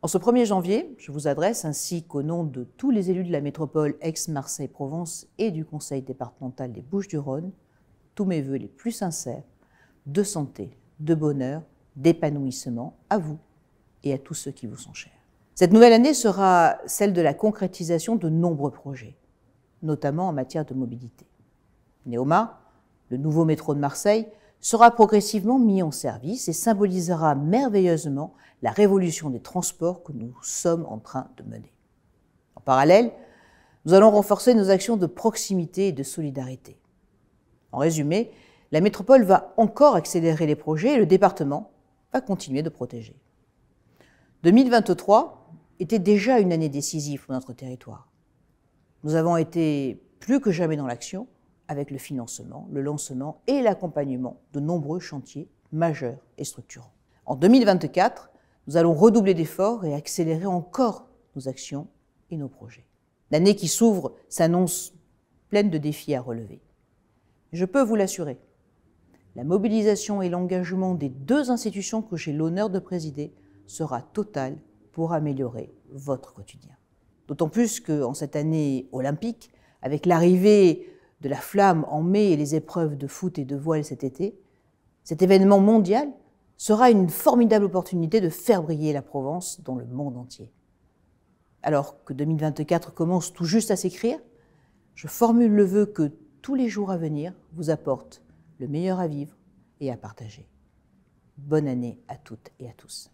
En ce 1er janvier, je vous adresse, ainsi qu'au nom de tous les élus de la métropole Aix-Marseille-Provence et du Conseil départemental des Bouches-du-Rhône, tous mes voeux les plus sincères de santé, de bonheur, d'épanouissement à vous et à tous ceux qui vous sont chers. Cette nouvelle année sera celle de la concrétisation de nombreux projets, notamment en matière de mobilité. Néoma, le nouveau métro de Marseille, sera progressivement mis en service et symbolisera merveilleusement la révolution des transports que nous sommes en train de mener. En parallèle, nous allons renforcer nos actions de proximité et de solidarité. En résumé, la métropole va encore accélérer les projets et le département va continuer de protéger. 2023 était déjà une année décisive pour notre territoire. Nous avons été plus que jamais dans l'action avec le financement, le lancement et l'accompagnement de nombreux chantiers majeurs et structurants. En 2024, nous allons redoubler d'efforts et accélérer encore nos actions et nos projets. L'année qui s'ouvre s'annonce pleine de défis à relever. Je peux vous l'assurer, la mobilisation et l'engagement des deux institutions que j'ai l'honneur de présider sera totale pour améliorer votre quotidien. D'autant plus qu'en cette année olympique, avec l'arrivée de la flamme en mai et les épreuves de foot et de voile cet été, cet événement mondial sera une formidable opportunité de faire briller la Provence dans le monde entier. Alors que 2024 commence tout juste à s'écrire, je formule le vœu que tous les jours à venir vous apportent le meilleur à vivre et à partager. Bonne année à toutes et à tous.